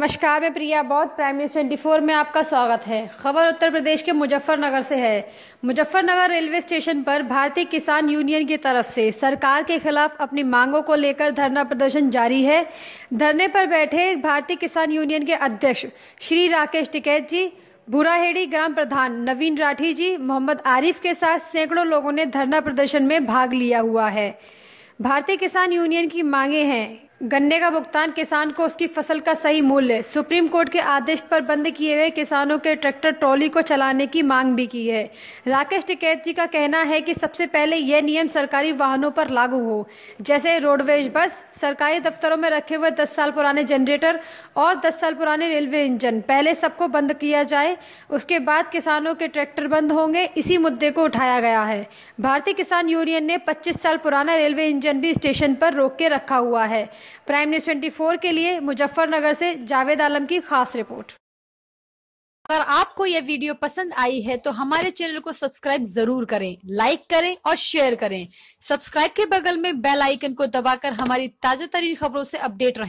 नमस्कार मैं प्रिया बौद्ध प्राइम न्यूज़ ट्वेंटी फोर में आपका स्वागत है खबर उत्तर प्रदेश के मुजफ्फरनगर से है मुजफ्फरनगर रेलवे स्टेशन पर भारतीय किसान यूनियन की तरफ से सरकार के खिलाफ अपनी मांगों को लेकर धरना प्रदर्शन जारी है धरने पर बैठे भारतीय किसान यूनियन के अध्यक्ष श्री राकेश टिकैत जी बुराहेड़ी ग्राम प्रधान नवीन राठी जी मोहम्मद आरिफ के साथ सैकड़ों लोगों ने धरना प्रदर्शन में भाग लिया हुआ है भारतीय किसान यूनियन की मांगे हैं गन्ने का भुगतान किसान को उसकी फसल का सही मूल्य सुप्रीम कोर्ट के आदेश पर बंद किए गए किसानों के ट्रैक्टर ट्रॉली को चलाने की मांग भी की है राकेश टिकैत जी का कहना है कि सबसे पहले यह नियम सरकारी वाहनों पर लागू हो जैसे रोडवेज बस सरकारी दफ्तरों में रखे हुए दस साल पुराने जनरेटर और दस साल पुराने रेलवे इंजन पहले सबको बंद किया जाए उसके बाद किसानों के ट्रैक्टर बंद होंगे इसी मुद्दे को उठाया गया है भारतीय किसान यूनियन ने पच्चीस साल पुराना रेलवे इंजन भी स्टेशन पर रोक के रखा हुआ है प्राइम न्यूज़ फोर के लिए मुजफ्फरनगर से जावेद आलम की खास रिपोर्ट अगर आपको यह वीडियो पसंद आई है तो हमारे चैनल को सब्सक्राइब जरूर करें लाइक करें और शेयर करें सब्सक्राइब के बगल में बेल आइकन को दबाकर हमारी ताजा तरीन खबरों से अपडेट रहें